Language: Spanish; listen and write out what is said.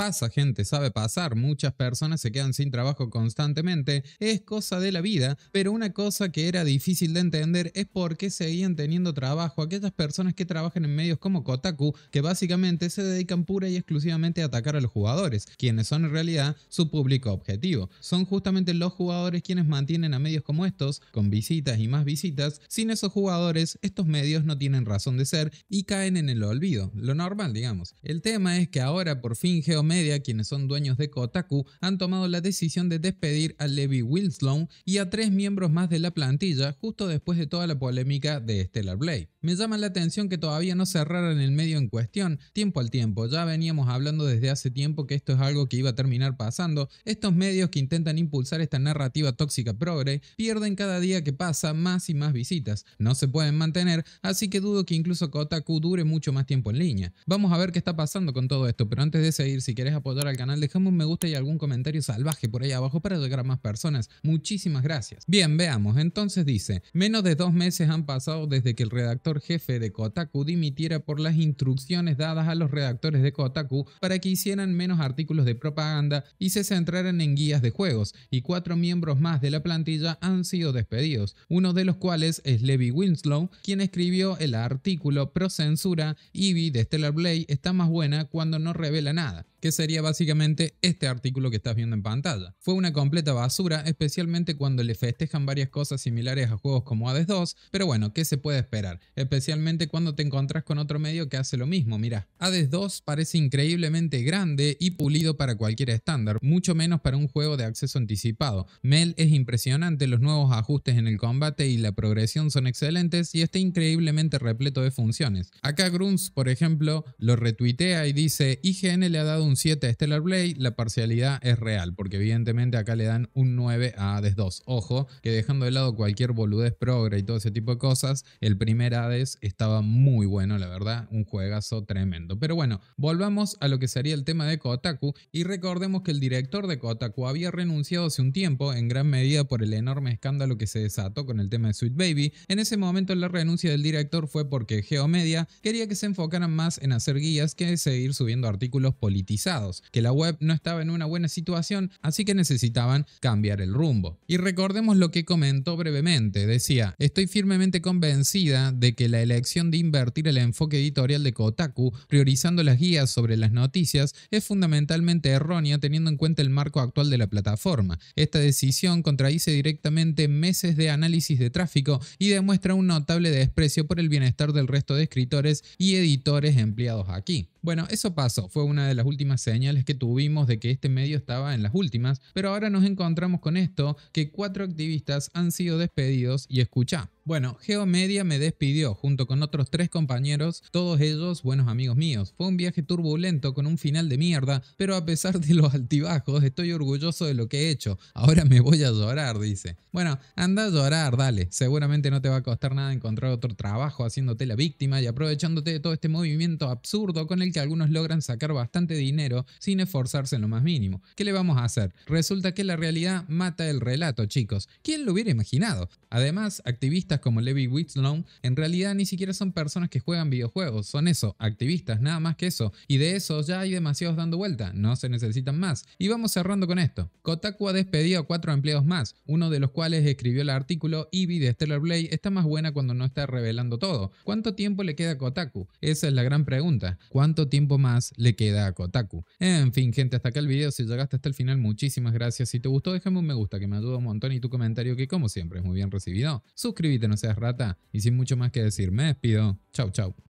Pasa, gente, sabe pasar. Muchas personas se quedan sin trabajo constantemente. Es cosa de la vida. Pero una cosa que era difícil de entender es por qué seguían teniendo trabajo aquellas personas que trabajan en medios como Kotaku, que básicamente se dedican pura y exclusivamente a atacar a los jugadores, quienes son en realidad su público objetivo. Son justamente los jugadores quienes mantienen a medios como estos, con visitas y más visitas. Sin esos jugadores, estos medios no tienen razón de ser y caen en el olvido. Lo normal, digamos. El tema es que ahora por fin Geo Media, quienes son dueños de Kotaku, han tomado la decisión de despedir a Levi Wilson y a tres miembros más de la plantilla justo después de toda la polémica de Stellar Blade. Me llama la atención que todavía no cerraran el medio en cuestión, tiempo al tiempo, ya veníamos hablando desde hace tiempo que esto es algo que iba a terminar pasando, estos medios que intentan impulsar esta narrativa tóxica progre pierden cada día que pasa más y más visitas, no se pueden mantener, así que dudo que incluso Kotaku dure mucho más tiempo en línea. Vamos a ver qué está pasando con todo esto, pero antes de seguir, si quieres apoyar al canal, Dejame un me gusta y algún comentario salvaje por ahí abajo para llegar a más personas. Muchísimas gracias. Bien, veamos. Entonces dice, menos de dos meses han pasado desde que el redactor jefe de Kotaku dimitiera por las instrucciones dadas a los redactores de Kotaku para que hicieran menos artículos de propaganda y se centraran en guías de juegos, y cuatro miembros más de la plantilla han sido despedidos, uno de los cuales es Levi Winslow, quien escribió el artículo pro censura Eevee de Stellar Blade está más buena cuando no revela nada que sería básicamente este artículo que estás viendo en pantalla. Fue una completa basura, especialmente cuando le festejan varias cosas similares a juegos como Hades 2, pero bueno, ¿qué se puede esperar? Especialmente cuando te encontrás con otro medio que hace lo mismo, mirá. Hades 2 parece increíblemente grande y pulido para cualquier estándar, mucho menos para un juego de acceso anticipado. Mel es impresionante, los nuevos ajustes en el combate y la progresión son excelentes y está increíblemente repleto de funciones. Acá Gruns por ejemplo, lo retuitea y dice, IGN le ha dado un 7 a Stellar Blade, la parcialidad es real, porque evidentemente acá le dan un 9 a Hades 2. Ojo, que dejando de lado cualquier boludez progre y todo ese tipo de cosas, el primer Hades estaba muy bueno, la verdad, un juegazo tremendo. Pero bueno, volvamos a lo que sería el tema de Kotaku y recordemos que el director de Kotaku había renunciado hace un tiempo, en gran medida por el enorme escándalo que se desató con el tema de Sweet Baby. En ese momento la renuncia del director fue porque Geomedia quería que se enfocaran más en hacer guías que seguir subiendo artículos políticos que la web no estaba en una buena situación, así que necesitaban cambiar el rumbo. Y recordemos lo que comentó brevemente, decía, estoy firmemente convencida de que la elección de invertir el enfoque editorial de Kotaku, priorizando las guías sobre las noticias, es fundamentalmente errónea teniendo en cuenta el marco actual de la plataforma. Esta decisión contradice directamente meses de análisis de tráfico y demuestra un notable desprecio por el bienestar del resto de escritores y editores empleados aquí. Bueno, eso pasó, fue una de las últimas señales que tuvimos de que este medio estaba en las últimas, pero ahora nos encontramos con esto, que cuatro activistas han sido despedidos y escucha, bueno, Geomedia me despidió junto con otros tres compañeros, todos ellos buenos amigos míos. Fue un viaje turbulento con un final de mierda, pero a pesar de los altibajos estoy orgulloso de lo que he hecho. Ahora me voy a llorar, dice. Bueno, anda a llorar, dale. Seguramente no te va a costar nada encontrar otro trabajo haciéndote la víctima y aprovechándote de todo este movimiento absurdo con el que algunos logran sacar bastante dinero sin esforzarse en lo más mínimo. ¿Qué le vamos a hacer? Resulta que la realidad mata el relato, chicos. ¿Quién lo hubiera imaginado? Además, activistas como Levi Winslow en realidad ni siquiera son personas que juegan videojuegos, son eso, activistas, nada más que eso. Y de eso ya hay demasiados dando vuelta, no se necesitan más. Y vamos cerrando con esto. Kotaku ha despedido a cuatro empleados más, uno de los cuales escribió el artículo Eevee de Stellar Blade está más buena cuando no está revelando todo. ¿Cuánto tiempo le queda a Kotaku? Esa es la gran pregunta. ¿Cuánto tiempo más le queda a Kotaku? En fin, gente, hasta acá el video. Si llegaste hasta el final, muchísimas gracias. Si te gustó, déjame un me gusta que me ayuda un montón y tu comentario que como siempre es muy bien recibido. Suscríbete no seas rata. Y sin mucho más que decir, me despido. Chau, chau.